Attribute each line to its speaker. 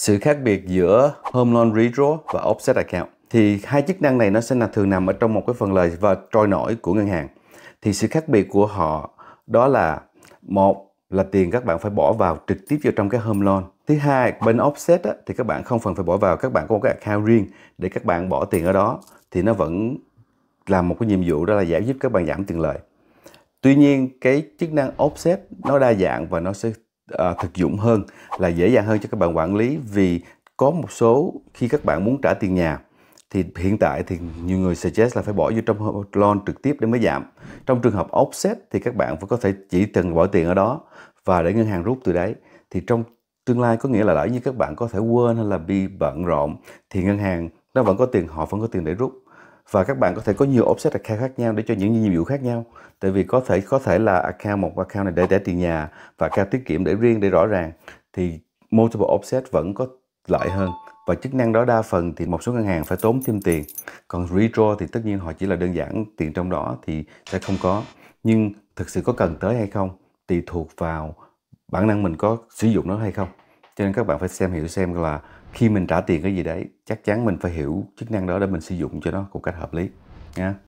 Speaker 1: sự khác biệt giữa Home Loan Redraw và Offset Account thì hai chức năng này nó sẽ là thường nằm ở trong một cái phần lời và trôi nổi của ngân hàng thì sự khác biệt của họ đó là một là tiền các bạn phải bỏ vào trực tiếp vào trong cái home loan thứ hai bên offset á, thì các bạn không cần phải bỏ vào các bạn có một cái account riêng để các bạn bỏ tiền ở đó thì nó vẫn làm một cái nhiệm vụ đó là giải giúp các bạn giảm tiền lời tuy nhiên cái chức năng offset nó đa dạng và nó sẽ à, thực dụng hơn là dễ dàng hơn cho các bạn quản lý vì có một số khi các bạn muốn trả tiền nhà thì hiện tại thì nhiều người suggest là phải bỏ vô trong loan trực tiếp để mới giảm. Trong trường hợp offset thì các bạn vẫn có thể chỉ cần bỏ tiền ở đó và để ngân hàng rút từ đấy. Thì trong tương lai có nghĩa là lỡ như các bạn có thể quên hay là bị bận rộn thì ngân hàng nó vẫn có tiền họ vẫn có tiền để rút và các bạn có thể có nhiều offset account khác nhau để cho những nhiệm vụ khác nhau tại vì có thể có thể là account một account này để để tiền nhà và account tiết kiệm để riêng để rõ ràng thì multiple offset vẫn có lợi hơn và chức năng đó đa phần thì một số ngân hàng phải tốn thêm tiền còn redraw thì tất nhiên họ chỉ là đơn giản tiền trong đó thì sẽ không có nhưng thực sự có cần tới hay không tùy thuộc vào bản năng mình có sử dụng nó hay không cho nên các bạn phải xem hiểu xem là khi mình trả tiền cái gì đấy chắc chắn mình phải hiểu chức năng đó để mình sử dụng cho nó một cách hợp lý nha